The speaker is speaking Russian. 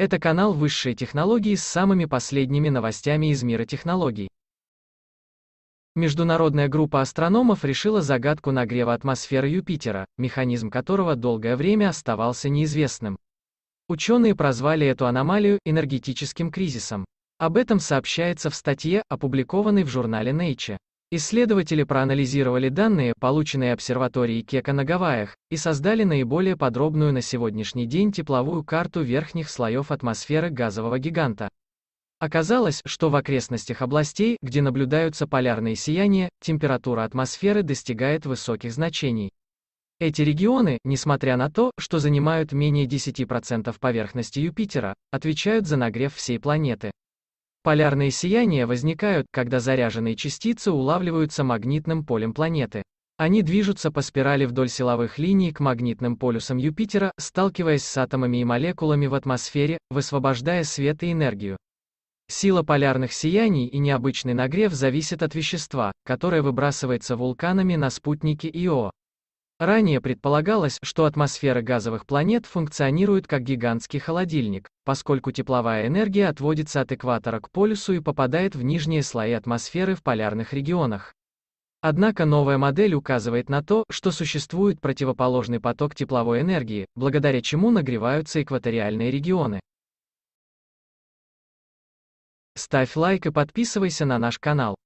Это канал высшей технологии с самыми последними новостями из мира технологий. Международная группа астрономов решила загадку нагрева атмосферы Юпитера, механизм которого долгое время оставался неизвестным. Ученые прозвали эту аномалию энергетическим кризисом. Об этом сообщается в статье, опубликованной в журнале Nature. Исследователи проанализировали данные, полученные обсерваторией Кека на Гавайях, и создали наиболее подробную на сегодняшний день тепловую карту верхних слоев атмосферы газового гиганта. Оказалось, что в окрестностях областей, где наблюдаются полярные сияния, температура атмосферы достигает высоких значений. Эти регионы, несмотря на то, что занимают менее 10% поверхности Юпитера, отвечают за нагрев всей планеты. Полярные сияния возникают, когда заряженные частицы улавливаются магнитным полем планеты. Они движутся по спирали вдоль силовых линий к магнитным полюсам Юпитера, сталкиваясь с атомами и молекулами в атмосфере, высвобождая свет и энергию. Сила полярных сияний и необычный нагрев зависят от вещества, которое выбрасывается вулканами на спутники Ио. Ранее предполагалось, что атмосфера газовых планет функционирует как гигантский холодильник, поскольку тепловая энергия отводится от экватора к полюсу и попадает в нижние слои атмосферы в полярных регионах. Однако новая модель указывает на то, что существует противоположный поток тепловой энергии, благодаря чему нагреваются экваториальные регионы. Ставь лайк и подписывайся на наш канал.